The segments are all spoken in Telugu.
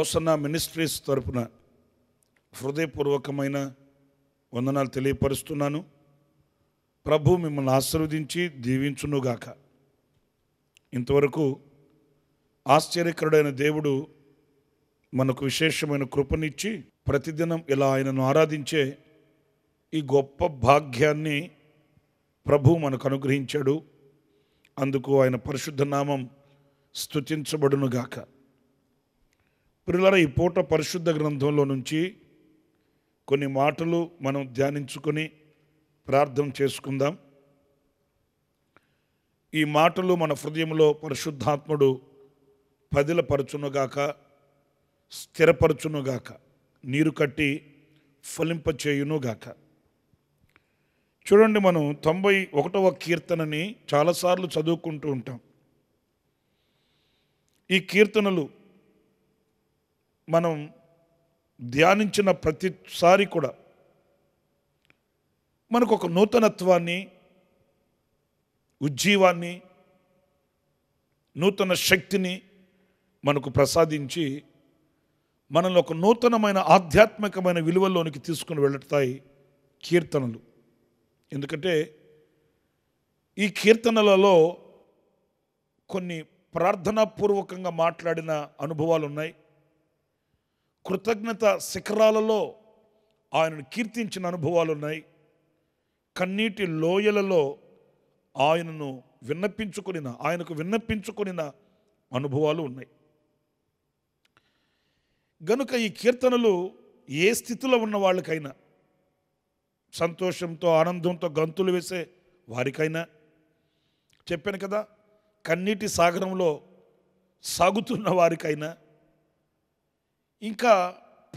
హోసన్న మినిస్ట్రీస్ తరపున హృదయపూర్వకమైన వందనాలు తెలియపరుస్తున్నాను ప్రభు మిమ్మల్ని ఆశీర్వదించి దీవించునుగాక ఇంతవరకు ఆశ్చర్యకరుడైన దేవుడు మనకు విశేషమైన కృపనిచ్చి ప్రతిదినం ఇలా ఆయనను ఆరాధించే ఈ గొప్ప భాగ్యాన్ని ప్రభు మనకు అనుగ్రహించాడు అందుకు ఆయన పరిశుద్ధ నామం గాక పిల్లల ఈ పూట పరిశుద్ధ గ్రంథంలో నుంచి కొన్ని మాటలు మనం ధ్యానించుకొని ప్రార్థన చేసుకుందాం ఈ మాటలు మన హృదయంలో పరిశుద్ధాత్ముడు పదిలపరచునుగాక స్థిరపరచునుగాక నీరు కట్టి ఫలింపచేయునుగాక చూడండి మనం తొంభై ఒకటవ కీర్తనని చాలాసార్లు చదువుకుంటూ ఉంటాం ఈ కీర్తనలు మనం ధ్యానించిన ప్రతిసారి కూడా మనకు ఒక నూతనత్వాన్ని ఉజ్జీవాన్ని నూతన శక్తిని మనకు ప్రసాదించి మనల్ని ఒక నూతనమైన ఆధ్యాత్మికమైన విలువల్లోనికి తీసుకుని వెళ్ళటాయి కీర్తనలు ఎందుకంటే ఈ కీర్తనలలో కొన్ని ప్రార్థనాపూర్వకంగా మాట్లాడిన అనుభవాలు ఉన్నాయి కృతజ్ఞత శిఖరాలలో ఆయనను కీర్తించిన అనుభవాలు ఉన్నాయి కన్నీటి లోయలలో ఆయనను విన్నపించుకుని ఆయనకు విన్నప్పించుకుని అనుభవాలు ఉన్నాయి గనుక ఈ కీర్తనలు ఏ స్థితిలో ఉన్న వాళ్ళకైనా సంతోషంతో ఆనందంతో గంతులు వేసే వారికైనా చెప్పాను కదా కన్నీటి సాగరంలో సాగుతున్న వారికైనా ఇంకా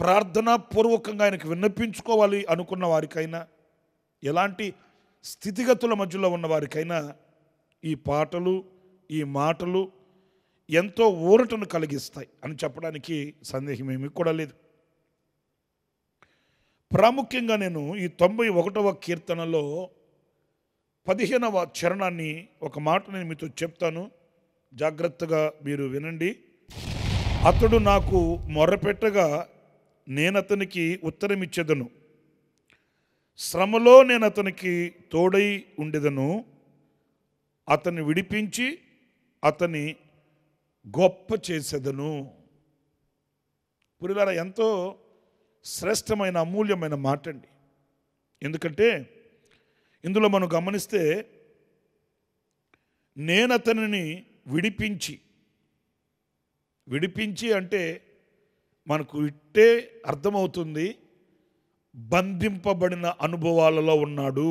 ప్రార్థనాపూర్వకంగా ఆయనకు విన్నపించుకోవాలి అనుకున్న వారికైనా ఎలాంటి స్థితిగతుల మధ్యలో ఉన్న వారికైనా ఈ పాటలు ఈ మాటలు ఎంతో ఊరటను కలిగిస్తాయి అని చెప్పడానికి సందేహం ఏమీ కూడా లేదు ప్రాముఖ్యంగా నేను ఈ తొంభై ఒకటవ కీర్తనలో పదిహేనవ చరణాన్ని ఒక మాట నేను మీతో చెప్తాను జాగ్రత్తగా మీరు వినండి అతడు నాకు మొర్రపెట్టగా నేను అతనికి ఉత్తరం ఇచ్చేదను శ్రమలో నేను అతనికి తోడై ఉండేదను అతన్ని విడిపించి అతని గొప్ప చేసేదను పురిలార ఎంతో శ్రేష్టమైన అమూల్యమైన మాట అండి ఎందుకంటే ఇందులో మనం గమనిస్తే నేను అతనిని విడిపించి విడిపించి అంటే మనకు ఇట్టే అర్థమవుతుంది బంధింపబడిన అనుభవాలలో ఉన్నాడు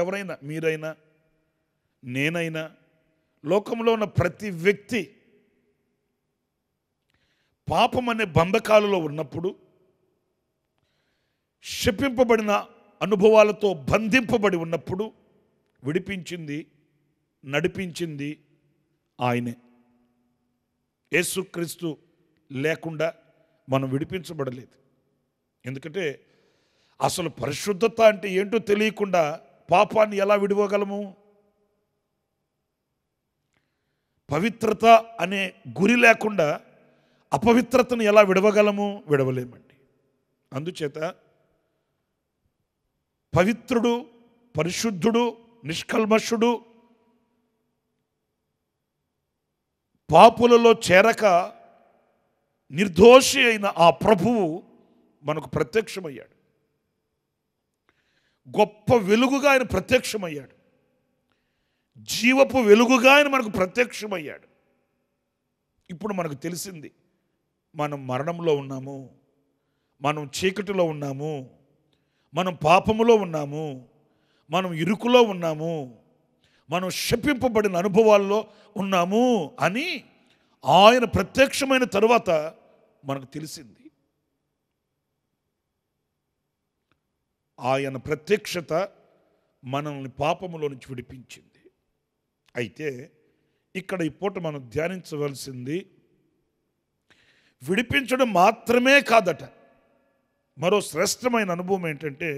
ఎవరైనా మీరైనా నేనైనా లోకంలో ఉన్న ప్రతి వ్యక్తి పాపం అనే బంధకాలలో ఉన్నప్పుడు క్షిపింపబడిన అనుభవాలతో బంధింపబడి ఉన్నప్పుడు విడిపించింది నడిపించింది ఆయనే యేసుక్రీస్తు లేకుండా మనం విడిపించబడలేదు ఎందుకంటే అసలు పరిశుద్ధత అంటే ఏంటో తెలియకుండా పాపాన్ని ఎలా విడివగలము పవిత్రత అనే గురి లేకుండా అపవిత్రతను ఎలా విడవగలము విడవలేమండి అందుచేత పవిత్రుడు పరిశుద్ధుడు నిష్కల్మషుడు పాపులలో చేరక నిర్దోషి అయిన ఆ ప్రభువు మనకు ప్రత్యక్షమయ్యాడు గొప్ప వెలుగుగా ఆయన ప్రత్యక్షమయ్యాడు జీవపు వెలుగుగా ఆయన మనకు ప్రత్యక్షమయ్యాడు ఇప్పుడు మనకు తెలిసింది మనం మరణంలో ఉన్నాము మనం చీకటిలో ఉన్నాము మనం పాపములో ఉన్నాము మనం ఇరుకులో ఉన్నాము మనం శపింపబడిన అనుభవాల్లో ఉన్నాము అని ఆయన ప్రత్యక్షమైన తరువాత మనకు తెలిసింది ఆయన ప్రత్యక్షత మనల్ని పాపములో నుంచి విడిపించింది అయితే ఇక్కడ ఈ పూట మనం ధ్యానించవలసింది విడిపించడం మాత్రమే కాదట మరో శ్రేష్టమైన అనుభవం ఏంటంటే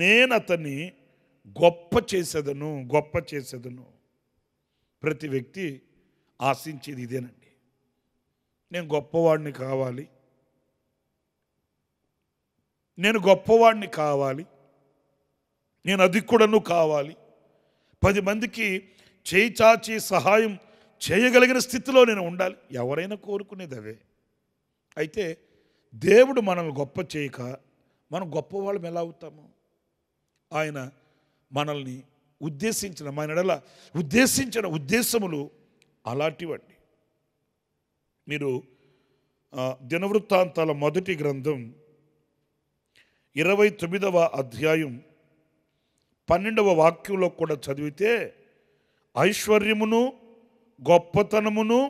నేను అతన్ని గొప్ప చేసేదను గొప్ప చేసేదను ప్రతి వ్యక్తి ఆశించేది ఇదేనండి నేను గొప్పవాడిని కావాలి నేను గొప్పవాడిని కావాలి నేను అది కూడాను కావాలి పది మందికి చేయి చాచి సహాయం చేయగలిగిన స్థితిలో నేను ఉండాలి ఎవరైనా కోరుకునేది అవే అయితే దేవుడు మనల్ని గొప్ప చేయక మనం గొప్పవాళ్ళం ఎలా అవుతాము ఆయన మనల్ని ఉద్దేశించిన మన నెడల ఉద్దేశించిన ఉద్దేశములు అలాంటివండి మీరు దినవృత్తాంతాల మొదటి గ్రంథం ఇరవై తొమ్మిదవ అధ్యాయం పన్నెండవ వాక్యంలో కూడా చదివితే ఐశ్వర్యమును గొప్పతనమును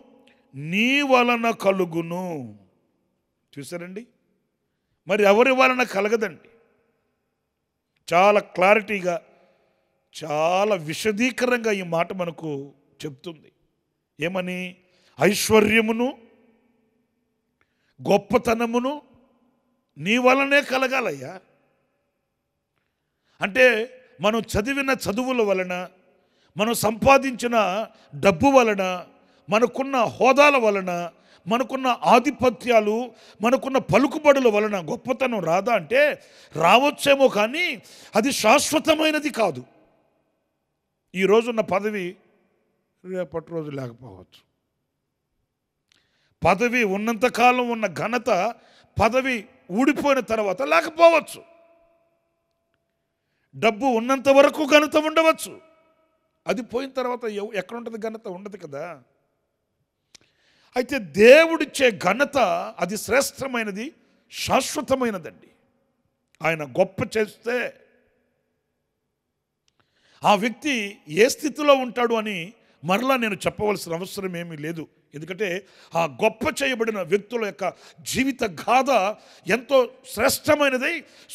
నీ వలన కలుగును చూసారండి మరి ఎవరి వలన కలగదండి చాలా క్లారిటీగా చాలా విశదీకరంగా ఈ మాట మనకు చెప్తుంది ఏమని ఐశ్వర్యమును గొప్పతనమును నీ వలనే కలగాలయ్యా అంటే మనం చదివిన చదువుల వలన మనం సంపాదించిన డబ్బు వలన మనకున్న హోదాల వలన మనకున్న ఆధిపత్యాలు మనకున్న పలుకుబడుల వలన గొప్పతనం రాదా అంటే రావచ్చేమో కానీ అది శాశ్వతమైనది కాదు ఈ రోజున్న పదవి రేపటి రోజు లేకపోవచ్చు పదవి ఉన్నంతకాలం ఉన్న ఘనత పదవి ఊడిపోయిన తర్వాత లేకపోవచ్చు డబ్బు ఉన్నంత వరకు ఘనత ఉండవచ్చు అది పోయిన తర్వాత ఎక్కడ ఉంటుంది ఘనత ఉండదు కదా అయితే దేవుడిచ్చే ఘనత అది శ్రేష్టమైనది శాశ్వతమైనదండి ఆయన గొప్ప చేస్తే ఆ వ్యక్తి ఏ స్థితిలో ఉంటాడు అని మరలా నేను చెప్పవలసిన అవసరం ఏమీ లేదు ఎందుకంటే ఆ గొప్ప చేయబడిన వ్యక్తుల యొక్క జీవిత గాథ ఎంతో శ్రేష్టమైనది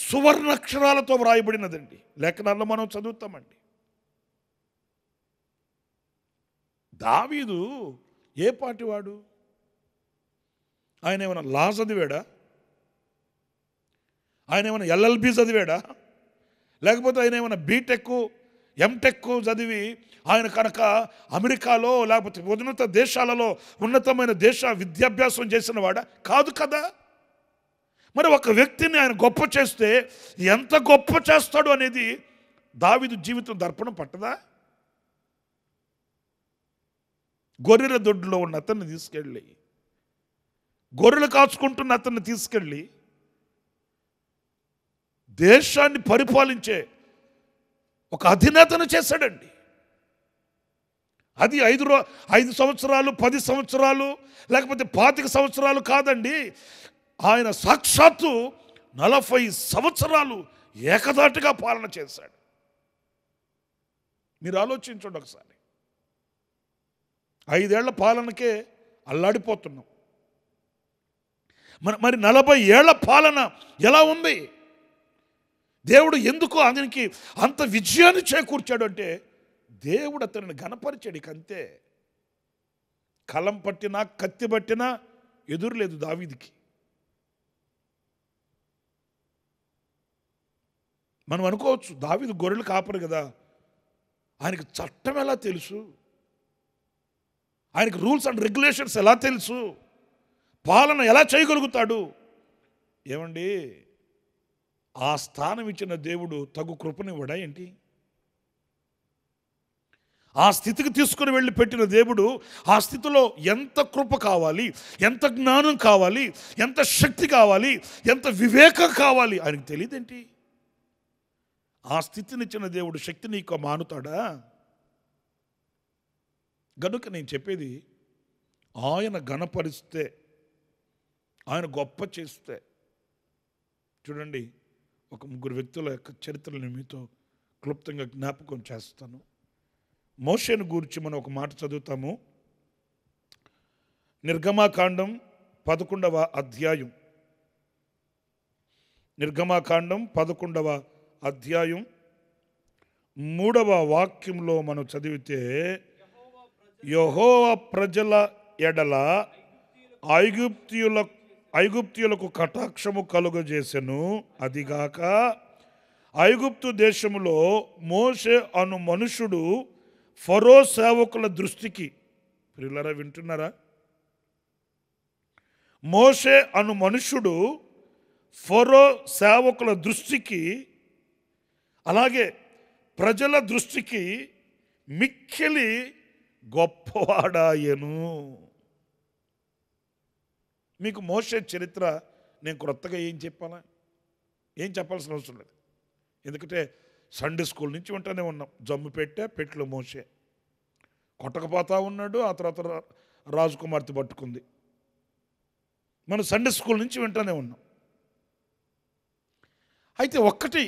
సువర్ణక్షరాలతో వ్రాయబడినదండి లేఖనాల్లో మనం చదువుతామండి దావీదు ఏ పాటివాడు ఆయన ఏమైనా లా చదివాడా ఆయన ఏమైనా ఎల్ఎల్బి చదివాడా లేకపోతే ఆయన ఏమైనా బీటెక్ ఎంటెక్ చదివి ఆయన కనుక అమెరికాలో లేకపోతే ఉన్నత దేశాలలో ఉన్నతమైన దేశ విద్యాభ్యాసం చేసిన కాదు కదా మరి ఒక వ్యక్తిని ఆయన గొప్ప చేస్తే ఎంత గొప్ప చేస్తాడు అనేది దావిదు జీవితం దర్పణం పట్టదా గొర్రెల దొడ్డులో ఉన్న అతన్ని తీసుకెళ్ళి గొర్రెలు కాచుకుంటున్న అతన్ని తీసుకెళ్ళి దేశాన్ని పరిపాలించే ఒక అధినేతను చేశాడండి అది ఐదు రో ఐదు సంవత్సరాలు పది సంవత్సరాలు లేకపోతే పాతిక సంవత్సరాలు కాదండి ఆయన సాక్షాత్తు నలభై సంవత్సరాలు ఏకదాటిగా పాలన చేశాడు మీరు ఆలోచించండి ఒకసారి ఐదేళ్ల పాలనకే అల్లాడిపోతున్నాం మరి నలభై ఏళ్ల పాలన ఎలా ఉంది దేవుడు ఎందుకు అతనికి అంత విజయాన్ని చేకూర్చాడు అంటే దేవుడు అతనిని గణపరిచాడు ఇకంతే కలం పట్టినా కత్తి పట్టినా ఎదురులేదు దావీదికి మనం అనుకోవచ్చు దావీది గొర్రెలు కాపరు కదా ఆయనకి చట్టం ఎలా తెలుసు ఆయనకి రూల్స్ అండ్ రెగ్యులేషన్స్ ఎలా తెలుసు పాలన ఎలా చేయగలుగుతాడు ఏమండి ఆ స్థానం ఇచ్చిన దేవుడు తగు కృపనివ్వడా ఏంటి ఆ స్థితికి తీసుకుని వెళ్ళి పెట్టిన దేవుడు ఆ స్థితిలో ఎంత కృప కావాలి ఎంత జ్ఞానం కావాలి ఎంత శక్తి కావాలి ఎంత వివేకం కావాలి ఆయనకు తెలియదేంటి ఆ స్థితినిచ్చిన దేవుడు శక్తిని నీకు మానుతాడా గనుక నేను చెప్పేది ఆయన గణపరిస్తే ఆయన గొప్ప చేస్తే చూడండి ఒక ముగ్గురు వ్యక్తుల యొక్క చరిత్రని మీతో క్లుప్తంగా జ్ఞాపకం చేస్తాను మోషను గురించి మనం ఒక మాట చదువుతాము నిర్గమాకాండం పదకొండవ అధ్యాయం నిర్గమాకాండం పదకొండవ అధ్యాయం మూడవ వాక్యంలో మనం చదివితే యహోవ ప్రజల ఎడల ఐగుప్తియుల ఐగుప్తులకు కటాక్షము కలుగజేసెను అదిగాక ఐగుప్తు దేశములో మోషే అను మనుషుడు ఫరో సేవకుల దృష్టికి ప్రిల్లరా వింటున్నారా మోషే అను మనుషుడు ఫరో సేవకుల దృష్టికి అలాగే ప్రజల దృష్టికి మిక్కిలి గొప్పవాడాయను మీకు మోసే చరిత్ర నేను క్రొత్తగా ఏం చెప్పాలా ఏం చెప్పాల్సిన అవసరం లేదు ఎందుకంటే సండే స్కూల్ నుంచి వెంటనే ఉన్నాం జమ్ము పెట్టే పెట్లు మోసే కొట్టకపోతా ఉన్నాడు ఆ తర్వాత రాజకుమార్తె పట్టుకుంది మనం సండే స్కూల్ నుంచి వింటూనే ఉన్నాం అయితే ఒక్కటి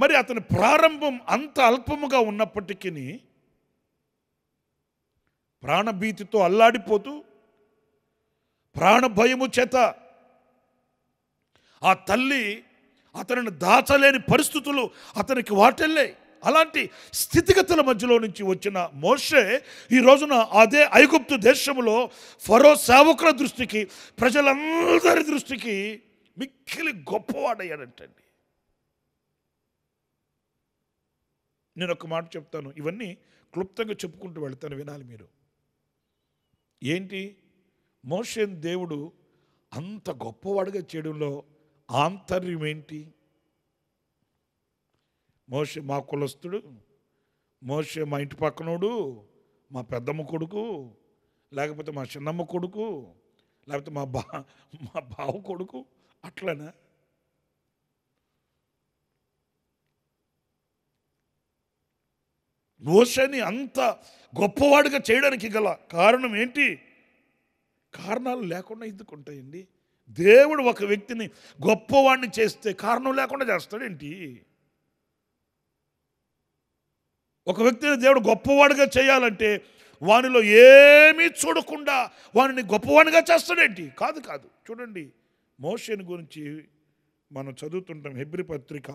మరి అతని ప్రారంభం అంత అల్పముగా ఉన్నప్పటికీ ప్రాణభీతితో అల్లాడిపోతూ ప్రాణభయము చేత ఆ తల్లి అతనిని దాచలేని పరిస్థితులు అతనికి వాటెళ్ళే అలాంటి స్థితిగతుల మధ్యలో నుంచి వచ్చిన మోషే ఈ రోజున అదే ఐగుప్తు దేశంలో ఫరో సేవకుల దృష్టికి ప్రజలందరి దృష్టికి మిక్కిలి గొప్పవాడయ్యాడంటండి నేను ఒక మాట చెప్తాను ఇవన్నీ క్లుప్తంగా చెప్పుకుంటూ వెళ్తాను వినాలి మీరు ఏంటి మోషన్ దేవుడు అంత గొప్పవాడుగా చేయడంలో ఆంతర్యం ఏంటి మోష మా కులస్తుడు మోష మా ఇంటి పక్కనోడు మా పెద్దమ్మ కొడుకు లేకపోతే మా చిన్నమ్మ కొడుకు లేకపోతే మా బా మా బావ కొడుకు అట్లనే మోషని అంత గొప్పవాడుగా చేయడానికి గల కారణం ఏంటి కారణాలు లేకుండా ఎందుకు ఉంటాయండి దేవుడు ఒక వ్యక్తిని గొప్పవాడిని చేస్తే కారణం లేకుండా చేస్తాడేంటి ఒక వ్యక్తిని దేవుడు గొప్పవాడిగా చేయాలంటే వానిలో ఏమీ చూడకుండా వానిని గొప్పవాడిగా చేస్తాడేంటి కాదు కాదు చూడండి మోషన్ గురించి మనం చదువుతుంటాం హెబ్రి పత్రిక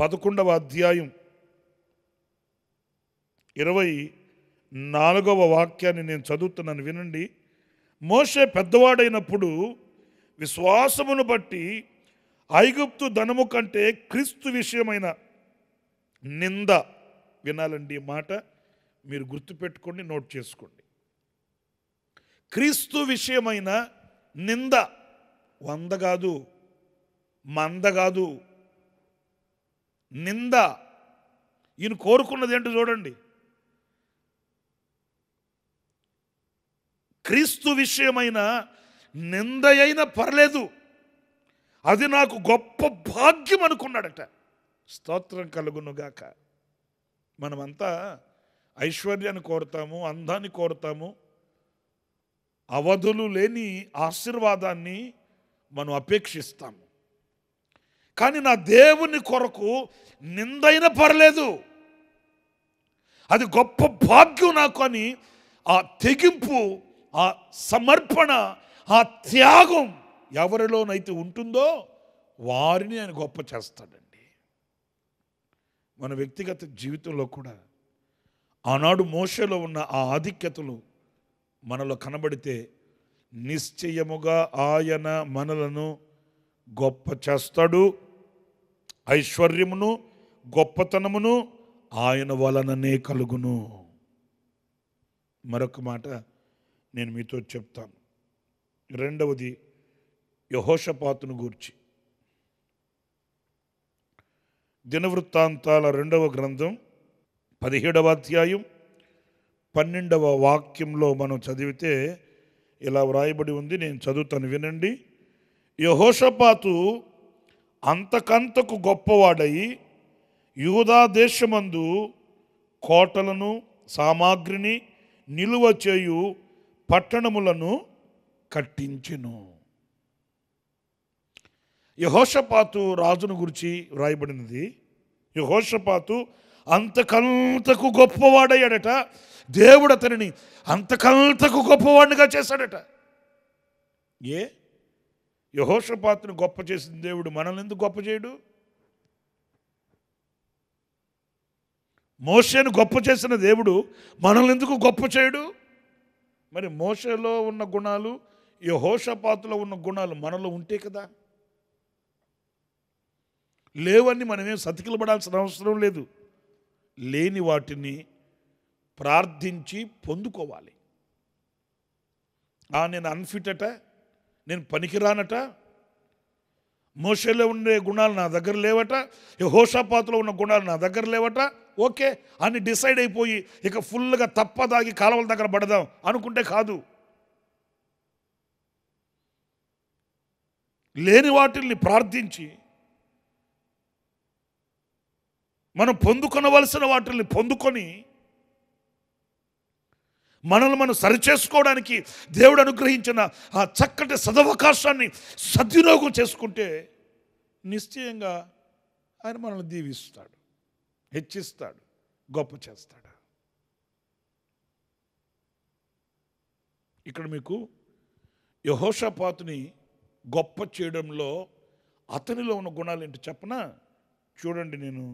పదకొండవ అధ్యాయం ఇరవై నాలుగవ వాక్యాన్ని నేను చదువుతున్నాను వినండి మోషే పెద్దవాడైనప్పుడు విశ్వాసమును బట్టి ఐగుప్తు ధనము కంటే క్రీస్తు విషయమైన నింద వినాలండి ఈ మాట మీరు గుర్తుపెట్టుకోండి నోట్ చేసుకోండి క్రీస్తు విషయమైన నింద వంద కాదు మంద కాదు నింద ఈయన కోరుకున్నది ఏంటో చూడండి క్రీస్తు విషయమైన నింద అయినా పర్లేదు అది నాకు గొప్ప భాగ్యం అనుకున్నాడట స్తోత్రం కలుగునుగాక మనమంతా ఐశ్వర్యాన్ని కోరుతాము అందాన్ని కోరుతాము అవధులు లేని ఆశీర్వాదాన్ని మనం అపేక్షిస్తాము కానీ నా దేవుని కొరకు నిందైన పర్లేదు అది గొప్ప భాగ్యం నాకు అని ఆ తెగింపు ఆ సమర్పణ ఆ త్యాగం ఎవరిలోనైతే ఉంటుందో వారిని ఆయన గొప్ప చేస్తాడండి మన వ్యక్తిగత జీవితంలో కూడా ఆనాడు మోసలో ఉన్న ఆ ఆధిక్యతలు మనలో కనబడితే నిశ్చయముగా ఆయన మనలను గొప్ప చేస్తాడు ఐశ్వర్యమును గొప్పతనమును ఆయన వలననే కలుగును మరొక మాట నేను మీతో చెప్తాను రెండవది యహోషపాతును గూర్చి దినవృత్తాంతాల రెండవ గ్రంథం పదిహేడవ అధ్యాయం పన్నెండవ వాక్యంలో మనం చదివితే ఇలా వ్రాయబడి ఉంది నేను చదువుతాను వినండి యహోషపాతు అంతకంతకు గొప్పవాడై యూదా దేశమందు కోటలను సామాగ్రిని నిలువ చేయు పట్టణములను కట్టించెను యహోషపాతు రాజును గురించి వ్రాయబడినది యహోషపాతు అంతకంతకు గొప్పవాడయ్యాడట దేవుడు అతనిని అంతకంతకు గొప్పవాడినిగా చేశాడట ఏ యహోషపాతును గొప్ప చేసిన దేవుడు మనల్ని ఎందుకు గొప్ప చేయడు మోషేను గొప్ప చేసిన దేవుడు మనల్ని ఎందుకు గొప్ప చేయడు మరి మోసలో ఉన్న గుణాలు ఈ హోషపాతులో ఉన్న గుణాలు మనలో ఉంటే కదా లేవని మనమేం సతికిలబడాల్సిన అవసరం లేదు లేని వాటిని ప్రార్థించి పొందుకోవాలి నేను అన్ఫిట్ అట నేను పనికిరానట మోషలో ఉండే గుణాలు నా దగ్గర లేవట హోషాపాత్లో ఉన్న గుణాలు నా దగ్గర లేవట ఓకే అని డిసైడ్ అయిపోయి ఇక ఫుల్గా తప్పదాగి కాలువల దగ్గర పడదాం అనుకుంటే కాదు లేని వాటిల్ని ప్రార్థించి మనం పొందుకొనవలసిన వాటిల్ని పొందుకొని మనల్ని మనం సరిచేసుకోవడానికి దేవుడు అనుగ్రహించిన ఆ చక్కటి సదవకాశాన్ని సద్వినియోగం చేసుకుంటే నిశ్చయంగా ఆయన మనల్ని దీవిస్తాడు హెచ్చిస్తాడు గొప్ప చేస్తాడు ఇక్కడ మీకు యహోషపాతుని గొప్ప చేయడంలో అతనిలో ఉన్న గుణాలు ఏంటి చెప్పనా చూడండి నేను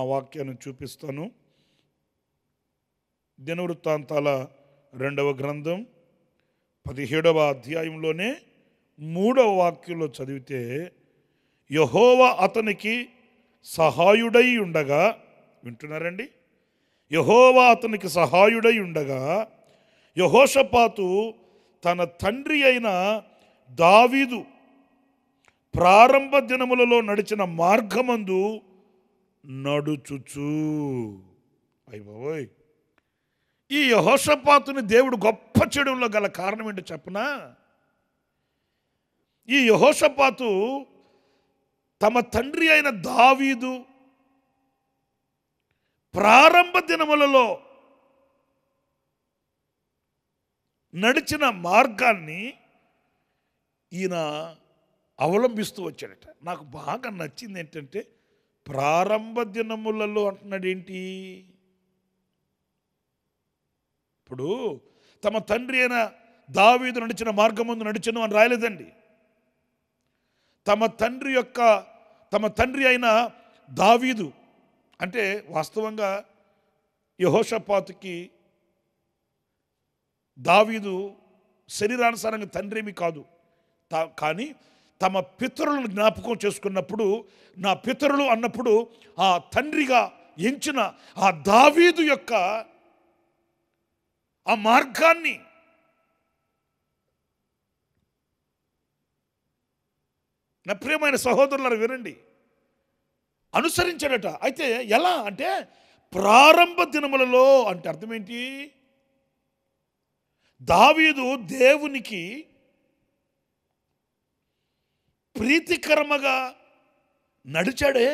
ఆ వాక్యాన్ని చూపిస్తాను దినవృత్తాంతాల రెండవ గ్రంథం పదిహేడవ అధ్యాయంలోనే మూడవ వాక్యంలో చదివితే యహోవ అతనికి సహాయుడై ఉండగా వింటున్నారండి యహోవ అతనికి సహాయుడై ఉండగా యహోషపాతు తన తండ్రి అయిన దావీదు ప్రారంభ దినములలో నడిచిన మార్గమందు నడుచుచూ అయ్యబాబోయ్ ఈ యహోషపాతుని దేవుడు గొప్ప చెడులో గల కారణం ఏంటో చెప్పనా ఈ యహోషపాతు తమ తండ్రి అయిన దావీదు ప్రారంభ దినములలో నడిచిన మార్గాన్ని ఈయన అవలంబిస్తూ వచ్చాడట నాకు బాగా నచ్చింది ఏంటంటే ప్రారంభ దినములలో అంటున్నాడు ఏంటి ఇప్పుడు తమ తండ్రి అయిన దావీదు నడిచిన మార్గం ముందు నడిచను అని రాయలేదండి తమ తండ్రి యొక్క తమ తండ్రి అయిన దావీదు అంటే వాస్తవంగా యహోషపాతుకి దావీదు శరీరానుసారంగా తండ్రేమి కాదు కానీ తమ పితరులను జ్ఞాపకం చేసుకున్నప్పుడు నా పితరులు అన్నప్పుడు ఆ తండ్రిగా ఎంచిన ఆ దావీదు యొక్క ఆ మార్గాన్ని నా ప్రియమైన సహోదరులను వినండి అనుసరించాడట అయితే ఎలా అంటే ప్రారంభ దినములలో అంటే అర్థమేంటి దావీదు దేవునికి ప్రీతికరమగా నడిచాడే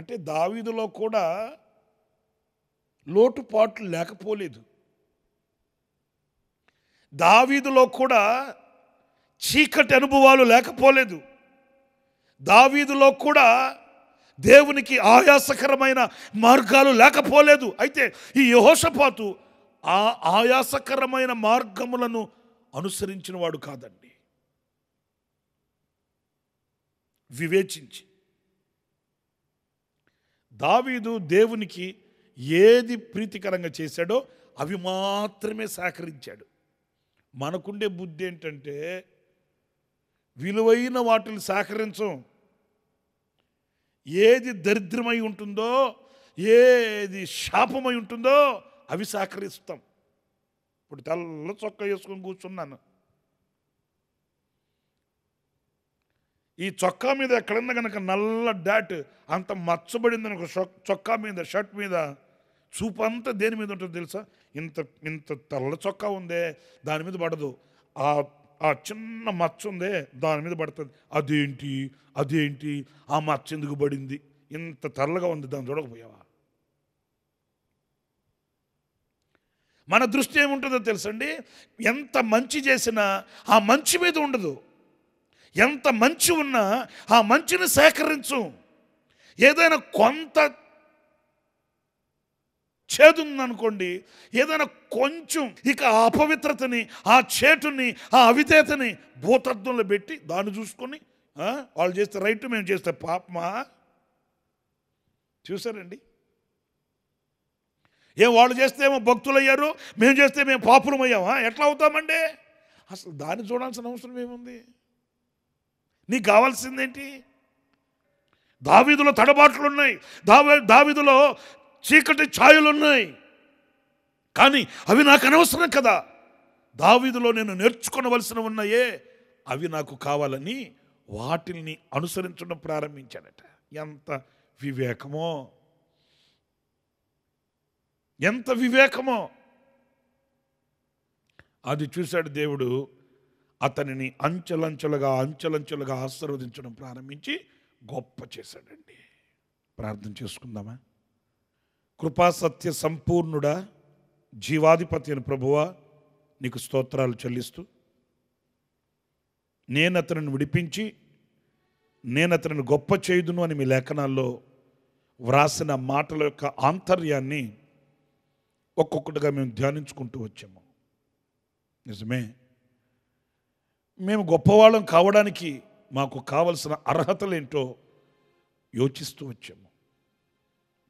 అంటే దావీదులో కూడా లోటుపాట్లు లేకపోలేదు దావీదులో కూడా చీకటి అనుభవాలు లేకపోలేదు దావీదులో కూడా దేవునికి ఆయాసకరమైన మార్గాలు లేకపోలేదు అయితే ఈ యహోషపాతు ఆ ఆయాసకరమైన మార్గములను అనుసరించిన వాడు కాదండి వివేచించి దావీదు దేవునికి ఏది ప్రీతికరంగా చేశాడో అవి మాత్రమే సేకరించాడు మనకుండే బుద్ధి ఏంటంటే విలువైన వాటిని సహకరించం ఏది దరిద్రమై ఉంటుందో ఏది శాపమై ఉంటుందో అవి సహకరిస్తాం ఇప్పుడు తెల్ల చొక్క వేసుకొని కూర్చున్నాను ఈ చొక్కా మీద ఎక్కడన్నా కనుక నల్ల డాట్ అంత మచ్చబడింది ఒక చొక్కా మీద షర్ట్ మీద చూపు అంతా దేని మీద ఉంటుందో తెలుసా ఇంత ఇంత తెల్ల చొక్కా ఉందే దాని మీద పడదు ఆ ఆ చిన్న మచ్చ ఉందే దాని మీద పడుతుంది అదేంటి అదేంటి ఆ మచ్చ ఎందుకు పడింది ఇంత తరలగా ఉంది దాన్ని చూడకపోయావా మన దృష్టి ఏముంటుందో తెలుసండి ఎంత మంచి చేసినా ఆ మంచి మీద ఉండదు ఎంత మంచి ఉన్నా ఆ మంచిని సేకరించు ఏదైనా కొంత చేదు ఉందనుకోండి ఏదైనా కొంచెం ఇక ఆ అపవిత్రతని ఆ చేటుని ఆ అవితేతని భూతత్వంలో పెట్టి దాన్ని చూసుకొని వాళ్ళు చేస్తే రైట్ మేము చేస్తే పాపమా చూసారండి ఏం వాళ్ళు చేస్తే ఏమో భక్తులయ్యారు మేము చేస్తే మేము పాపులం ఎట్లా అవుతామండి అసలు దాన్ని చూడాల్సిన అవసరం ఏముంది నీకు కావాల్సిందేంటి దావీదులో తడబాట్లు ఉన్నాయి దావీ దావీదులో చీకటి ఉన్నాయి కానీ అవి నాకు అనవసరం కదా దావీదులో నేను నేర్చుకోవలసిన ఉన్నాయే అవి నాకు కావాలని వాటిల్ని అనుసరించడం ప్రారంభించాడట ఎంత వివేకమో ఎంత వివేకమో అది చూశాడు దేవుడు అతనిని అంచెలంచెలుగా అంచెలంచెలుగా ఆశీర్వదించడం ప్రారంభించి గొప్ప చేశాడండి ప్రార్థన చేసుకుందామా కృపా సత్య సంపూర్ణుడా జీవాధిపతి అని ప్రభువా నీకు స్తోత్రాలు చెల్లిస్తూ నేను అతనిని విడిపించి నేను అతనిని గొప్ప చేయుదును అని మీ లేఖనాల్లో వ్రాసిన మాటల యొక్క ఆంతర్యాన్ని ఒక్కొక్కటిగా మేము ధ్యానించుకుంటూ వచ్చాము నిజమే మేము గొప్పవాళ్ళం కావడానికి మాకు కావలసిన అర్హతలేంటో యోచిస్తూ వచ్చాము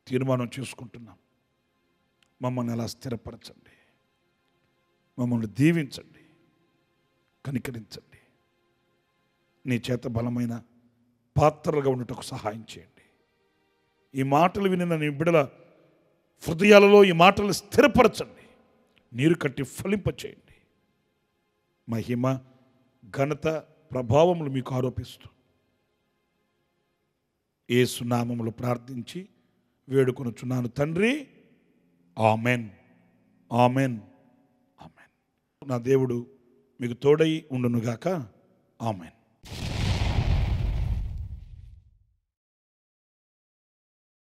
తీర్మానం చేసుకుంటున్నాం మమ్మల్ని అలా స్థిరపరచండి మమ్మల్ని దీవించండి కనికరించండి నీ చేత బలమైన పాత్రలుగా ఉండటకు సహాయం చేయండి ఈ మాటలు విని నీ బిడల హృదయాలలో ఈ మాటలు స్థిరపరచండి నీరు కట్టి ఫలింపచేయండి మహిమ ఘనత ప్రభావములు మీకు ఆరోపిస్తూ ఏసునామములు ప్రార్థించి వేడుకొనుచున్నాను తండ్రి ఆమెన్ ఆమెన్ ఆమెన్ నా దేవుడు మీకు తోడై ఉండునుగాక ఆమెన్